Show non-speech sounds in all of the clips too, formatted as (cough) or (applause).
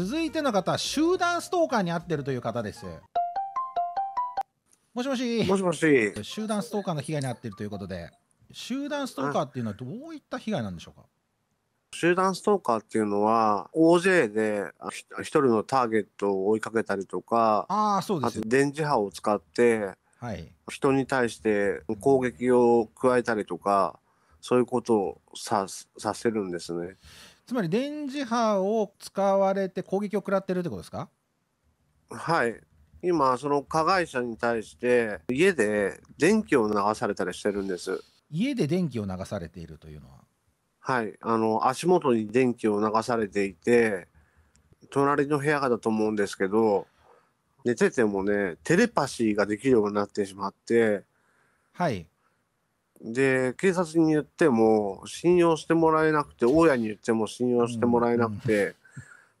続いての方集団ストーカーに遭ってるという方ですもしもしもしもし集団ストーカーの被害に遭っているということで集団ストーカーっていうのはどういった被害なんでしょうか集団ストーカーっていうのは大勢で一人のターゲットを追いかけたりとかあそうですあと電磁波を使って、はい、人に対して攻撃を加えたりとかそういうことをささせるんですね。つまり電磁波を使われて攻撃を食らってるってことですかはい今その加害者に対して家で電気を流されたりしてるんです家で電気を流されているというのははいあの足元に電気を流されていて隣の部屋がだと思うんですけど寝ててもねテレパシーができるようになってしまってはいで警察に言っても信用してもらえなくて大家に言っても信用してもらえなくて、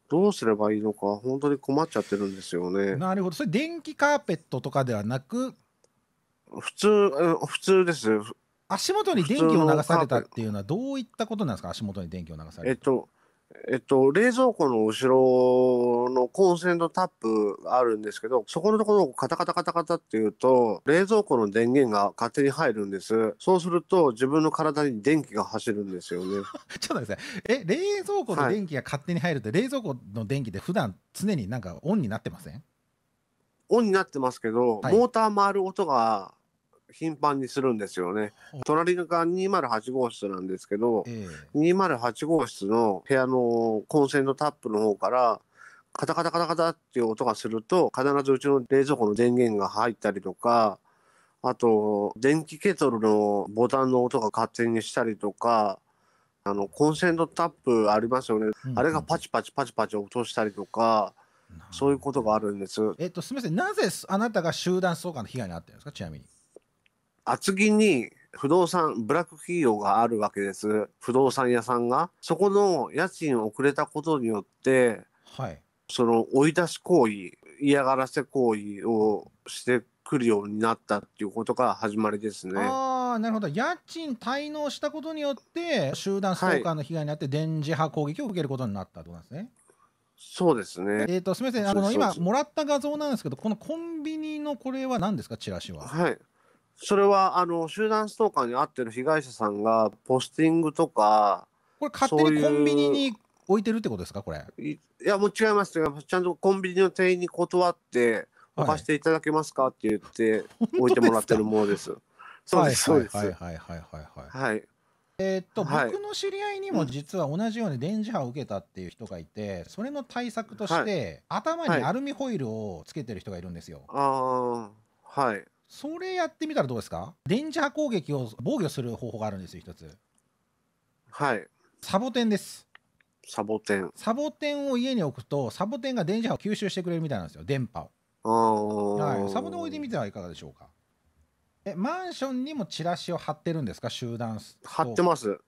どうすればいいのか本当に困っちゃってるんですよね。なるほどそれ電気カーペットとかではなく普通普通です足元に電気を流されたっていうのはどういったことなんですか足元に電気を流されたえっとえっと、冷蔵庫の後ろのコンセントタップあるんですけど、そこのところをカタカタカタカタって言うと、冷蔵庫の電源が勝手に入るんです。そうすると、自分の体に電気が走るんですよね。(laughs) ちょっと待ってください。え、冷蔵庫の電気が勝手に入るって、はい、冷蔵庫の電気で普段常になんかオンになってませんオンになってますけど、はい、モーター回る音が頻繁にするんですよね。隣が208号室なんですけど、ええ、208号室の部屋のコンセントタップの方から、カタカタカタカタっていう音がすると、必ずうちの冷蔵庫の電源が入ったりとか、あと、電気ケトルのボタンの音が勝手にしたりとか、あの、コンセントタップありますよね。うんうん、あれがパチパチパチパチ落としたりとか、そういうことがあるんです。えっと、すみません。なぜあなたが集団相関の被害に遭ってるんですか、ちなみに。厚木に不動産、ブラック企業があるわけです。不動産屋さんが。そこの家賃を遅れたことによって、はい、その追い出し行為、嫌がらせ行為をしてくるようになったっていうことが始まりですね。あなるほど家賃滞納したことによって集団ストーカーの被害になって電磁波攻撃を受けることになったとですね。そうですね。えっ、ー、とすみませんあの今もらった画像なんですけどこのコンビニのこれは何ですかチラシは。はい。それはあの集団ストーカーに遭ってる被害者さんがポスティングとかこれ勝手にコンビニに置いてるってことですかこれいやもう違いますちゃんとコンビニの店員に断って置かせていただけますかって言って置いてもらってるものです。そうですそうです。はいはいはいはいはい。はい、えー、っと、はい、僕の知り合いにも実は同じように電磁波を受けたっていう人がいて、それの対策として、はい、頭にアルミホイルをつけてる人がいるんですよ。ああはい。それやってみたらどうですか電磁波攻撃を防御する方法があるんですよ一つはいサボテンですサボテンサボテンを家に置くとサボテンが電磁波を吸収してくれるみたいなんですよ電波をはい、サボテン置いてみてはいかがでしょうかえマンションにもチラシを貼ってるんですか集団貼ってます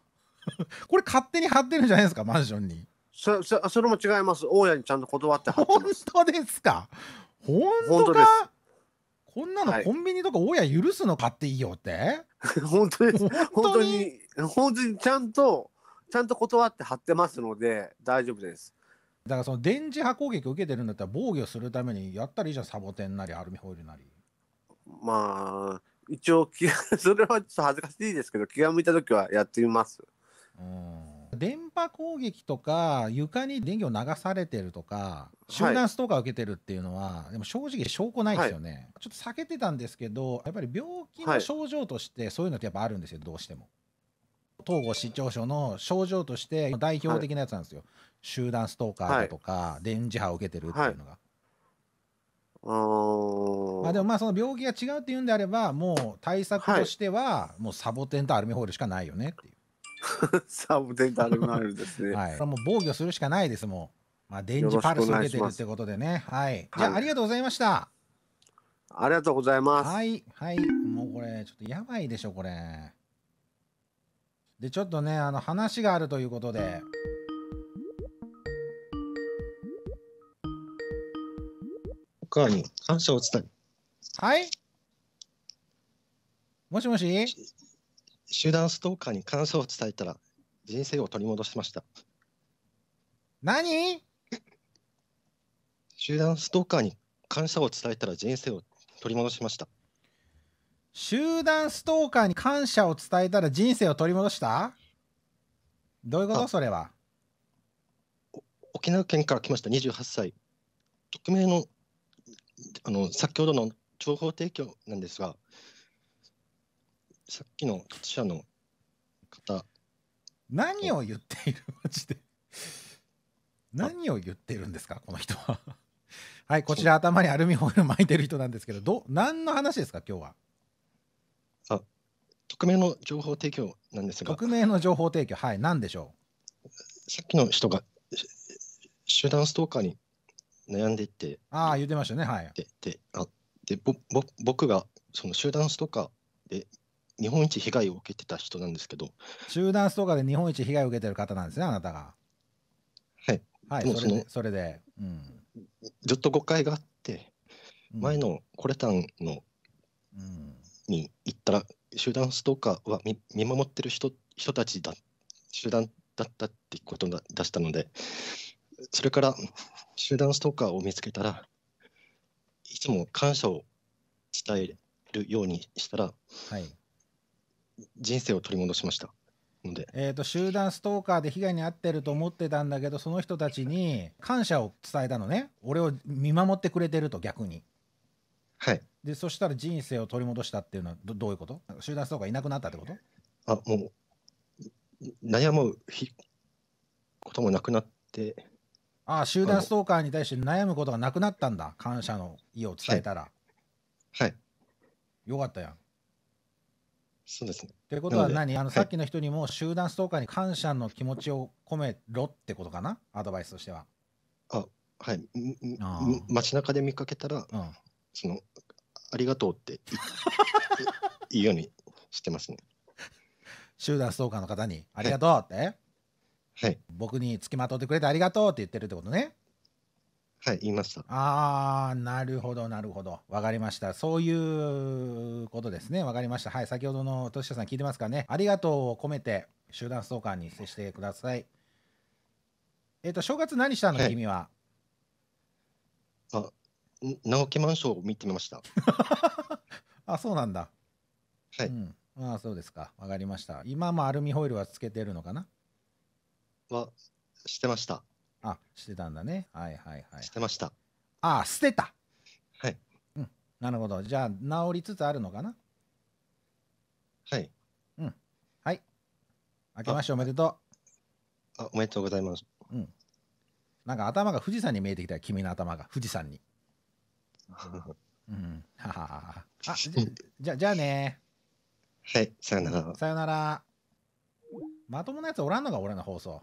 (laughs) これ勝手に貼ってるんじゃないですかマンションにそそそれも違います大家にちゃんと断って貼ってます本当ですか本当かこんなのコンビニとか大家許すの買っていいよって、は (laughs) い、本当に本当に本当にちゃんとちゃんと断って貼ってますので大丈夫ですだからその電磁波攻撃を受けてるんだったら防御するためにやったらいいじゃんサボテンなりアルミホイルなりまあ一応それはちょっと恥ずかしいですけど気が向いた時はやってみますうん電波攻撃とか床に電気を流されてるとか集団ストーカーを受けてるっていうのは、はい、でも正直証拠ないですよね、はい、ちょっと避けてたんですけどやっぱり病気の症状としてそういうのってやっぱあるんですよどうしても。統合失調症の症状として代表的なやつなんですよ、はい、集団ストーカーだとか、電磁波を受けてるっていうのが。まあ、でもまあその病気が違うっていうんであればもう対策としてはもうサボテンとアルミホイルしかないよねっていう。サブで誰もなるですね。はい。これもう防御するしかないですもん。まあ電磁パルス受けてるってことでね。はい。じゃあ、ありがとうございました。ありがとうございます。はい、はい。もうこれ、ちょっとやばいでしょ、これ。で、ちょっとね、あの、話があるということで。お母に感謝を伝え。はいもしもし集団ストーカーに感想を伝えたら人生を取り戻しました。何集団ストーカーに感謝を伝えたら人生を取り戻しました。集団ストーカーに感謝を伝えたら人生を取り戻したどういうことそれは。沖縄県から来ました28歳。匿名のあの先ほどの情報提供なんですが、さっきの記者の方。何を言っている (laughs) マジで。何を言ってるんですか、この人は。(laughs) はい、こちら頭にアルミホイル巻いてる人なんですけど、ど何の話ですか、今日は。あ、匿名の情報提供なんですが。匿名の情報提供、はい、何でしょう。さっきの人が集団ストーカーに悩んでいて。ああ、言ってましたね、はい。で、であでぼ僕がその集団ストーカーで日本一被害を受けてた人なんですけど集団ストーカーで日本一被害を受けてる方なんですねあなたがはいはいそれでそれで、うん、ずっと誤解があって前のコレタンの、うん、に行ったら集団ストーカーは見見守ってる人人たちだ集団だったってことを出したのでそれから集団ストーカーを見つけたらいつも感謝を伝えるようにしたら、はい、人生を取り戻しましたので、えーと、集団ストーカーで被害に遭ってると思ってたんだけどその人たちに感謝を伝えたのね俺を見守ってくれてると逆にはいでそしたら人生を取り戻したっていうのはどどういうこと集団ストーカーいなくなったってことあもう悩むこともなくなってああ集団ストーカーに対して悩むことがなくなったんだ感謝の意を伝えたら、はい、はい、よかったやんそうですね。ということは何あのさっきの人にも集団ストーカーに感謝の気持ちを込めろってことかなアドバイスとしては。あはい。あ街中で見かけたら、うん、そのありがとうって (laughs) 言うようにしてますね。集団ストーカーの方にありがとうって、はい、はい、僕につきまとってくれてありがとうって言ってるってことね。はい、言いました。ああ、なるほど、なるほど。わかりました。そういうことですね。わかりました。はい、先ほどのとしさん聞いてますかね。ありがとうを込めて、集団ストーカーに接してください。えっ、ー、と、正月何したの、はい、君は。あ、直木マンションを見てみました。(laughs) あ、そうなんだ。はい。うん、ああ、そうですか。わかりました。今もアルミホイルはつけてるのかなは、してました。あ、してたんだね。はいはいはい。してました。あ、捨てた。はい。うん。なるほど。じゃあ、治りつつあるのかなはい。うん。はい。明けましておめでとう。あ、おめでとうございます。うん。なんか頭が富士山に見えてきたよ、君の頭が。富士山に。うん。ははは。あ、(laughs) じゃ、じゃあね。はい、さよなら。さよなら。まともなやつおらんのが俺の放送。